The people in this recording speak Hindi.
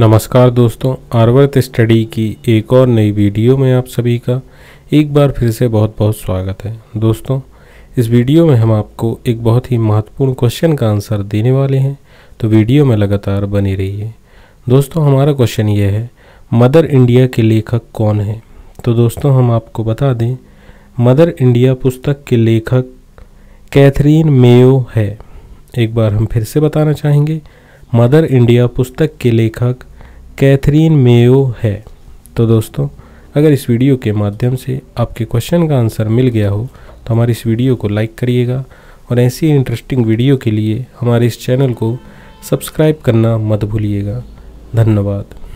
नमस्कार दोस्तों आर्वर्त स्टडी की एक और नई वीडियो में आप सभी का एक बार फिर से बहुत बहुत स्वागत है दोस्तों इस वीडियो में हम आपको एक बहुत ही महत्वपूर्ण क्वेश्चन का आंसर देने वाले हैं तो वीडियो में लगातार बनी रहिए दोस्तों हमारा क्वेश्चन ये है मदर इंडिया के लेखक कौन है तो दोस्तों हम आपको बता दें मदर इंडिया पुस्तक के लेखक कैथरीन मेयो है एक बार हम फिर से बताना चाहेंगे मदर इंडिया पुस्तक के लेखक कैथरीन मेयो है तो दोस्तों अगर इस वीडियो के माध्यम से आपके क्वेश्चन का आंसर मिल गया हो तो हमारी इस वीडियो को लाइक करिएगा और ऐसी इंटरेस्टिंग वीडियो के लिए हमारे इस चैनल को सब्सक्राइब करना मत भूलिएगा धन्यवाद